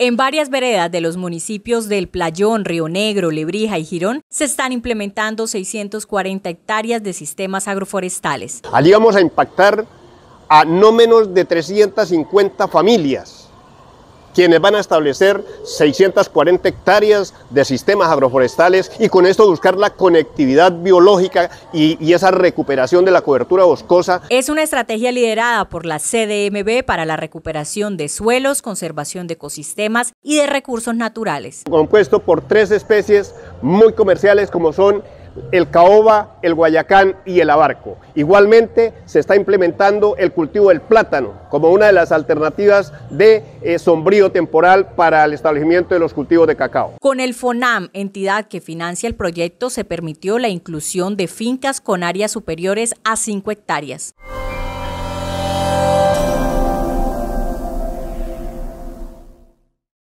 En varias veredas de los municipios del Playón, Río Negro, Lebrija y Girón se están implementando 640 hectáreas de sistemas agroforestales. Allí vamos a impactar a no menos de 350 familias quienes van a establecer 640 hectáreas de sistemas agroforestales y con esto buscar la conectividad biológica y, esa recuperación de la cobertura boscosa. Es una estrategia liderada por la CDMB para la recuperación de suelos, conservación de ecosistemas y de recursos naturales. Compuesto por tres especies muy comerciales como son el caoba, el guayacán y el abarco. Igualmente se está implementando el cultivo del plátano como una de las alternativas de eh, sombrío temporal para el establecimiento de los cultivos de cacao. Con el FONAM, entidad que financia el proyecto, se permitió la inclusión de fincas con áreas superiores a 5 hectáreas.